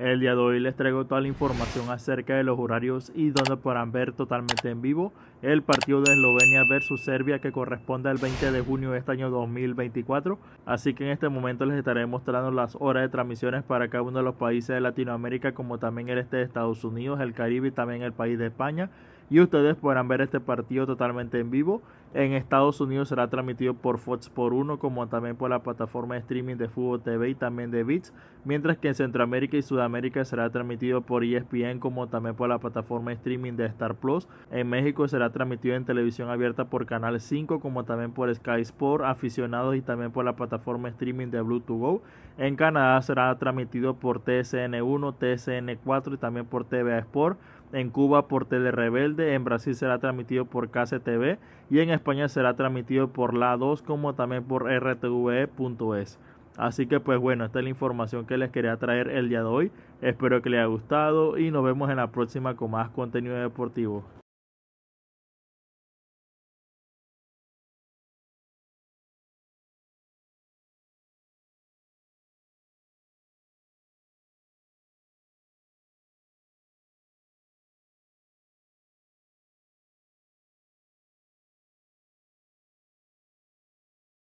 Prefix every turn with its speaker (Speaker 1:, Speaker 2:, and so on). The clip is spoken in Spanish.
Speaker 1: El día de hoy les traigo toda la información acerca de los horarios y donde podrán ver totalmente en vivo el partido de Eslovenia versus Serbia que corresponde al 20 de junio de este año 2024. Así que en este momento les estaré mostrando las horas de transmisiones para cada uno de los países de Latinoamérica como también el este de Estados Unidos, el Caribe y también el país de España y ustedes podrán ver este partido totalmente en vivo. En Estados Unidos será transmitido por Fox por 1 como también por la plataforma de streaming de Fútbol TV y también de Bits, mientras que en Centroamérica y Sudamérica será transmitido por ESPN como también por la plataforma de streaming de Star Plus. En México será transmitido en televisión abierta por Canal 5 como también por Sky Sport, aficionados y también por la plataforma de streaming de Bluetooth Go. En Canadá será transmitido por TSN1, TSN4 y también por TVA Sport en Cuba por Telerebelde, en Brasil será transmitido por KCTV y en España será transmitido por La 2 como también por rtve.es. Así que pues bueno, esta es la información que les quería traer el día de hoy. Espero que les haya gustado y nos vemos en la próxima con más contenido deportivo.